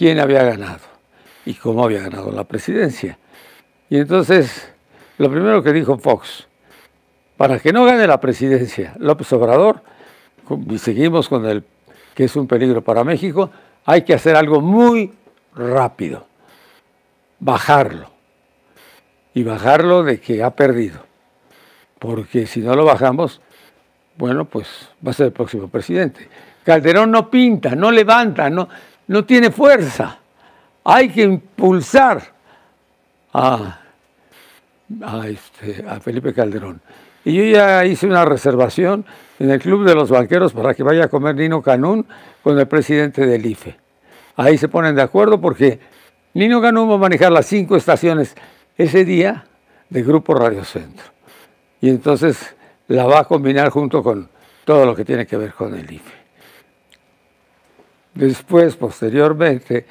quién había ganado y cómo había ganado la presidencia. Y entonces, lo primero que dijo Fox, para que no gane la presidencia López Obrador, y seguimos con el que es un peligro para México, hay que hacer algo muy rápido, bajarlo. Y bajarlo de que ha perdido. Porque si no lo bajamos, bueno, pues va a ser el próximo presidente. Calderón no pinta, no levanta, no, no tiene fuerza. Hay que impulsar este, a, Felipe Calderón. Y yo ya hice una reservación en el Club de los Banqueros para que vaya a comer Nino Canún con el presidente del IFE. Ahí se ponen de acuerdo porque Nino Canún va a manejar las cinco estaciones ese día de Grupo Radio Centro. Y entonces la va a combinar junto con todo lo que tiene que ver con el IFE. Después, posteriormente,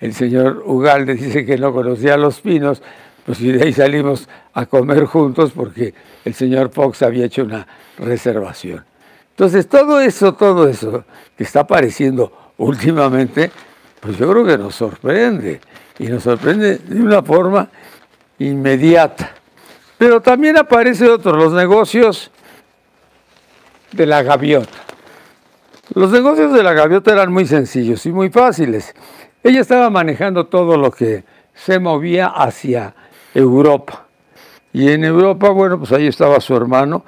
el señor Ugalde dice que no conocía a los pinos, pues y de ahí salimos a comer juntos porque el señor Fox había hecho una reservación. Entonces, todo eso, todo eso que está apareciendo últimamente, pues yo creo que nos sorprende y nos sorprende de una forma inmediata. Pero también aparece otro, los negocios de la gaviota. Los negocios de la gaviota eran muy sencillos y muy fáciles. Ella estaba manejando todo lo que se movía hacia Europa. Y en Europa, bueno, pues ahí estaba su hermano.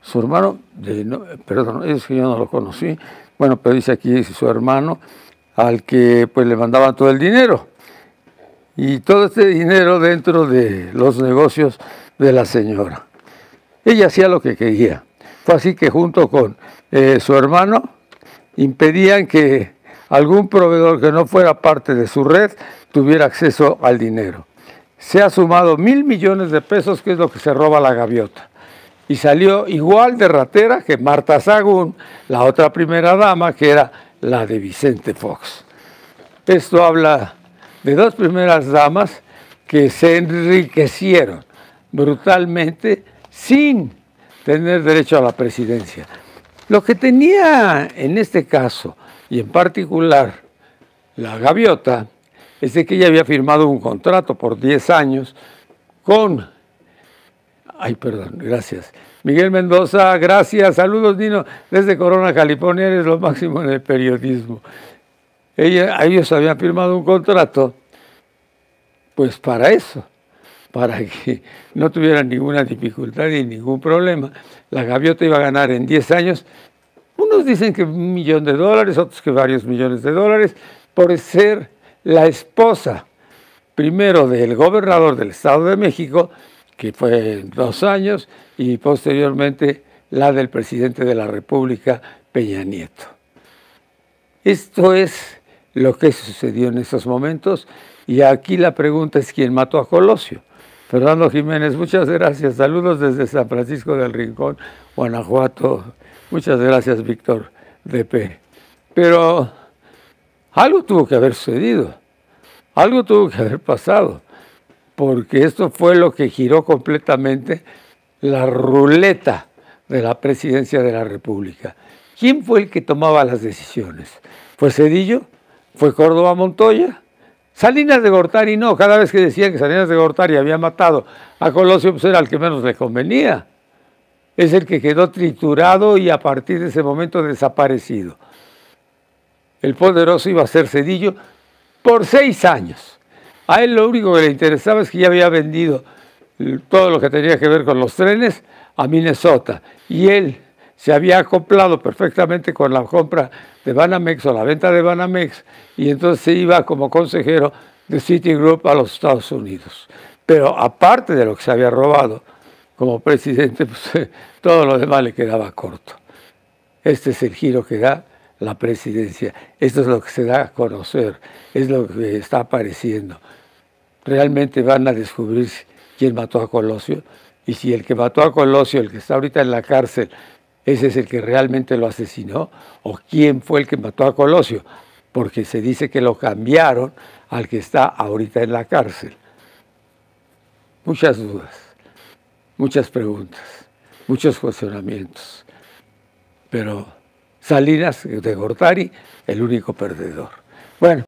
Su hermano, perdón, es que yo no lo conocí. Bueno, pero dice aquí su hermano, al que pues le mandaban todo el dinero. Y todo este dinero dentro de los negocios de la señora. Ella hacía lo que quería. Fue así que junto con eh, su hermano, impedían que algún proveedor que no fuera parte de su red tuviera acceso al dinero. Se ha sumado mil millones de pesos, que es lo que se roba la gaviota. Y salió igual de ratera que Marta Sagún, la otra primera dama, que era la de Vicente Fox. Esto habla de dos primeras damas que se enriquecieron brutalmente sin tener derecho a la presidencia. Lo que tenía en este caso, y en particular la gaviota, es que ella había firmado un contrato por 10 años con... Ay, perdón, gracias. Miguel Mendoza, gracias. Saludos, Nino. Desde Corona, California, eres lo máximo en el periodismo. Ella, ellos habían firmado un contrato, pues para eso para que no tuviera ninguna dificultad ni ningún problema. La gaviota iba a ganar en 10 años, unos dicen que un millón de dólares, otros que varios millones de dólares, por ser la esposa primero del gobernador del Estado de México, que fue dos años, y posteriormente la del presidente de la República, Peña Nieto. Esto es lo que sucedió en esos momentos, y aquí la pregunta es quién mató a Colosio. Fernando Jiménez, muchas gracias. Saludos desde San Francisco del Rincón, Guanajuato. Muchas gracias, Víctor DP. Pero algo tuvo que haber sucedido, algo tuvo que haber pasado, porque esto fue lo que giró completamente la ruleta de la presidencia de la República. ¿Quién fue el que tomaba las decisiones? ¿Fue Cedillo? ¿Fue Córdoba Montoya? Salinas de Gortari no, cada vez que decían que Salinas de Gortari había matado a Colosio, pues era el que menos le convenía. Es el que quedó triturado y a partir de ese momento desaparecido. El poderoso iba a ser Cedillo por seis años. A él lo único que le interesaba es que ya había vendido todo lo que tenía que ver con los trenes a Minnesota. Y él se había acoplado perfectamente con la compra de Banamex o la venta de Banamex y entonces se iba como consejero de Citigroup a los Estados Unidos. Pero aparte de lo que se había robado como presidente, pues, todo lo demás le quedaba corto. Este es el giro que da la presidencia. Esto es lo que se da a conocer, es lo que está apareciendo. Realmente van a descubrir quién mató a Colosio y si el que mató a Colosio, el que está ahorita en la cárcel, ese es el que realmente lo asesinó o quién fue el que mató a Colosio, porque se dice que lo cambiaron al que está ahorita en la cárcel. Muchas dudas, muchas preguntas, muchos cuestionamientos, pero Salinas de Gortari, el único perdedor. Bueno.